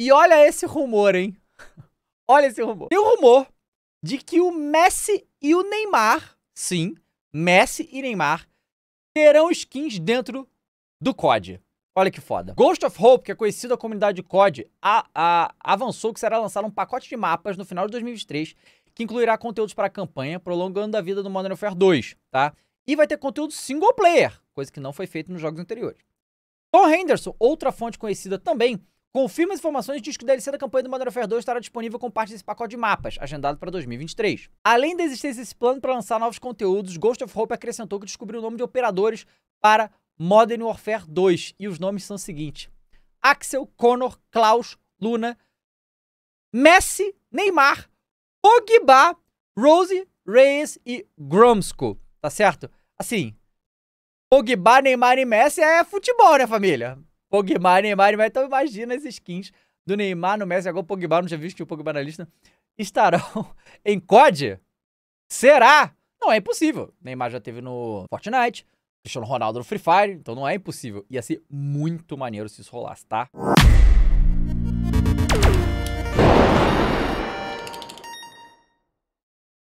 E olha esse rumor, hein? olha esse rumor. Tem um rumor de que o Messi e o Neymar, sim, Messi e Neymar, terão skins dentro do COD. Olha que foda. Ghost of Hope, que é conhecido a comunidade de COD, a, a, avançou que será lançado um pacote de mapas no final de 2023 que incluirá conteúdos para a campanha, prolongando a vida do Modern Warfare 2, tá? E vai ter conteúdo single player, coisa que não foi feita nos jogos anteriores. Tom Henderson, outra fonte conhecida também, Confirma as informações diz que o DLC da campanha do Modern Warfare 2 estará disponível com parte desse pacote de mapas, agendado para 2023. Além da existência desse plano para lançar novos conteúdos, Ghost of Hope acrescentou que descobriu o nome de operadores para Modern Warfare 2. E os nomes são os seguintes: Axel, Connor, Klaus, Luna, Messi, Neymar, Pogba, Rose, Reyes e Gromsko. Tá certo? Assim, Pogba, Neymar e Messi é futebol, né, família? Pogba, Neymar, Neymar. Então imagina as skins do Neymar no Messi. Agora o Pogba, não tinha visto o Pogba na lista. Estarão em COD? Será? Não é impossível. Neymar já teve no Fortnite, Cristiano Ronaldo no Free Fire, então não é impossível. Ia ser muito maneiro se isso rolasse, tá?